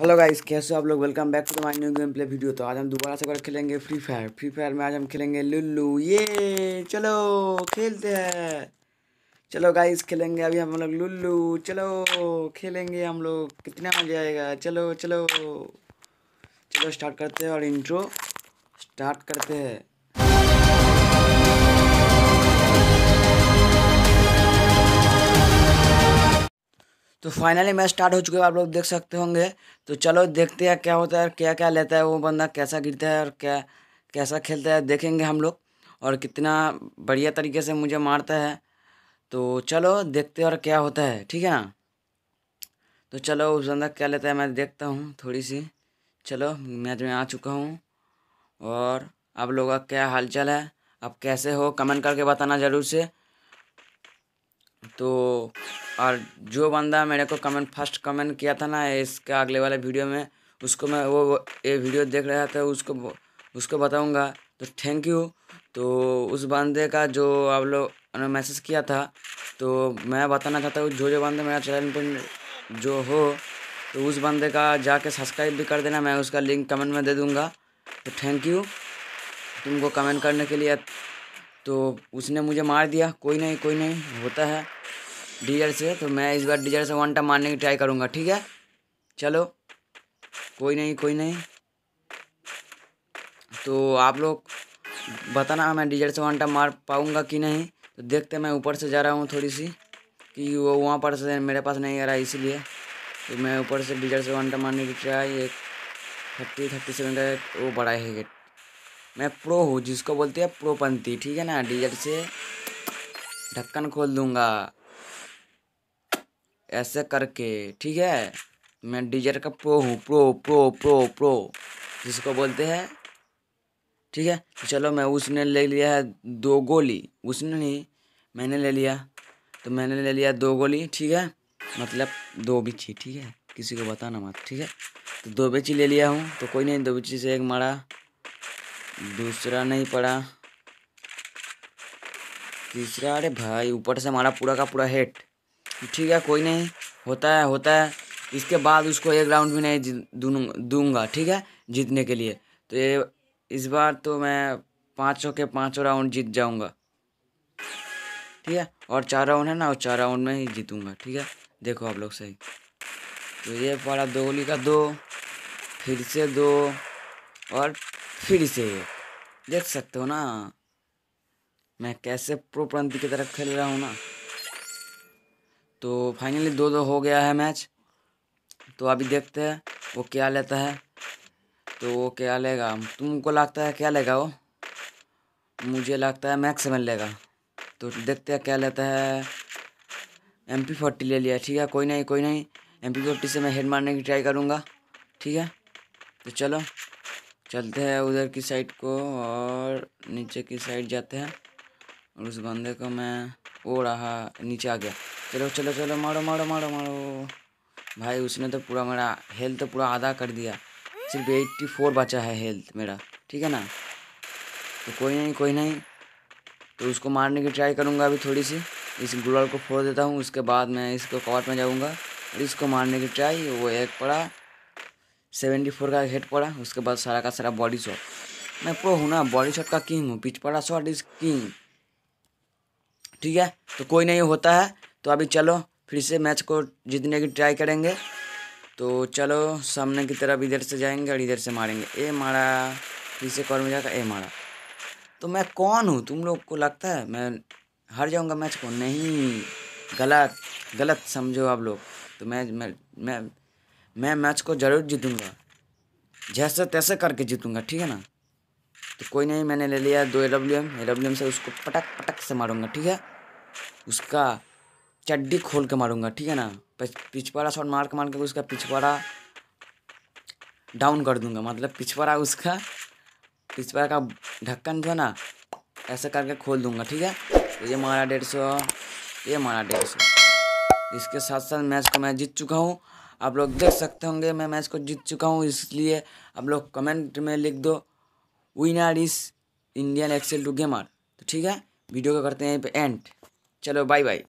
hello guys कैसे हो आप लोग welcome back to my new game play video तो आज हम दोबारा से अगर खेलेंगे फ्री फायर फ्री फायर में आज हम खेलेंगे लुल्लू ये चलो खेलते हैं चलो गाइस खेलेंगे अभी हम लोग लुल्लू चलो खेलेंगे हम लोग कितना मजा आएगा चलो चलो चलो स्टार्ट करते हैं और इंट्रो स्टार्ट करते हैं तो फाइनली मैच स्टार्ट हो चुका है आप लोग देख सकते होंगे तो चलो देखते हैं क्या होता है क्या क्या लेता है वो बंदा कैसा गिरता है और क्या कैसा खेलता है देखेंगे हम लोग और कितना बढ़िया तरीके से मुझे मारता है तो चलो देखते और क्या होता है ठीक है ना तो चलो उस बंदा क्या लेता है मैं देखता हूँ थोड़ी सी चलो मैच में आ चुका हूँ और आप लोगों का क्या हालचाल है आप कैसे हो कमेंट करके बताना ज़रूर से तो और जो बंदा मेरे को कमेंट फर्स्ट कमेंट किया था ना इसका अगले वाले वीडियो में उसको मैं वो, वो ये वीडियो देख रहा था उसको उसको बताऊंगा तो थैंक यू तो उस बंदे का जो आप लोग ने मैसेज किया था तो मैं बताना चाहता हूँ जो जो बंदे मेरा चैनल पर जो हो तो उस बंदे का जाके सब्सक्राइब भी कर देना मैं उसका लिंक कमेंट में दे दूँगा तो थैंक यू तुमको कमेंट करने के लिए तो उसने मुझे मार दिया कोई नहीं कोई नहीं होता है डीजल से तो मैं इस बार डीजल से वन टाइम मारने की ट्राई करूँगा ठीक है चलो कोई नहीं कोई नहीं तो आप लोग बताना मैं डीजल से वन टाइम मार पाऊँगा कि नहीं तो देखते मैं ऊपर से जा रहा हूँ थोड़ी सी कि वो वहाँ पर से मेरे पास नहीं आ रहा इसीलिए तो मैं ऊपर से डीजल से वन टाइम मारने की ट्राई एक थर्टी थर्टी सेवन का वो बड़ा है गेट मैं प्रो हूँ जिसको बोलते हैं प्रोपंथी ठीक है ना डीजल से ढक्कन खोल दूंगा ऐसे करके ठीक है मैं डीजल का प्रो हूँ प्रो प्रो प्रो प्रो जिसको बोलते हैं ठीक है तो चलो मैं उसने ले लिया है दो गोली उसने नहीं मैंने ले लिया तो मैंने ले लिया दो गोली ठीक है मतलब दो बिच्छी ठीक है किसी को बताना मत ठीक है तो दो बिची ले लिया हूँ तो कोई नहीं दो बिची से एक मारा दूसरा नहीं पड़ा तीसरा अरे भाई ऊपर से मारा पूरा का पूरा हेट ठीक है कोई नहीं होता है होता है इसके बाद उसको एक राउंड भी नहीं दूंगा ठीक है जीतने के लिए तो ये इस बार तो मैं पाँचों के पाँचों राउंड जीत जाऊंगा ठीक है और चार राउंड है ना और चार राउंड में ही जीतूंगा ठीक है देखो आप लोग सही तो ये पड़ा दो गोली का दो फिर से दो और फिर से देख सकते हो ना मैं कैसे प्रांति की तरफ खेल रहा हूँ ना तो फाइनली दो दो हो गया है मैच तो अभी देखते हैं वो क्या लेता है तो वो क्या लेगा तुमको लगता है क्या लेगा वो मुझे लगता है मैक्स एम लेगा तो देखते हैं क्या लेता है एम पी फोर्टी ले लिया ठीक है कोई नहीं कोई नहीं एम पी फोर्टी से मैं हेड मारने की ट्राई करूँगा ठीक है तो चलो चलते हैं उधर की साइड को और नीचे की साइड जाते हैं और उस बंदे को मैं वो रहा नीचे आ गया चलो चलो चलो मारो मारो मारो मारो भाई उसने तो पूरा मेरा हेल्थ तो पूरा आधा कर दिया सिर्फ एट्टी फोर बचा है हेल्थ मेरा ठीक है ना तो कोई नहीं कोई नहीं तो उसको मारने की ट्राई करूँगा अभी थोड़ी सी इस गुलाल को फोड़ देता हूँ उसके बाद मैं इसको कॉट में जाऊँगा और इसको मारने की ट्राई वो एक पड़ा सेवेंटी फोर का हेड पड़ा उसके बाद सारा का सारा बॉडी शॉट मैं प्रो हूँ ना बॉडी शॉट का किंग हूँ पिच पड़ा शॉट इज किंग ठीक है तो कोई नहीं होता है तो अभी चलो फिर से मैच को जीतने की ट्राई करेंगे तो चलो सामने की तरफ इधर से जाएंगे और इधर से मारेंगे ए मारा फिर से कॉल में जाकर ए मारा तो मैं कौन हूँ तुम लोग को लगता है मैं हार जाऊँगा मैच को नहीं गलत गलत समझो आप लोग तो मैं मैं, मैं मैं मैच को ज़रूर जीतूँगा जैसे तैसे करके जीतूँगा ठीक है ना तो कोई नहीं मैंने ले लिया दो A W M A W M से उसको पटक पटक से मारूंगा ठीक है उसका चड्डी खोल के मारूंगा ठीक है ना पिछवाड़ा शॉट मार के मार के उसका पिछवाड़ा डाउन कर दूंगा मतलब पिछवाड़ा उसका पिछवाड़ा का ढक्कन जो है ना ऐसे करके खोल दूंगा ठीक है तो ये मारा डेढ़ सौ ये मारा डेढ़ सौ इसके साथ साथ मैच को मैं जीत चुका हूँ आप लोग देख सकते होंगे मैं मैच को जीत चुका हूँ इसलिए आप लोग कमेंट में लिख दो विनर इस इंडियन एक्सेल टू गेमर तो ठीक है वीडियो को करते हैं यहीं पे एंड चलो बाय बाय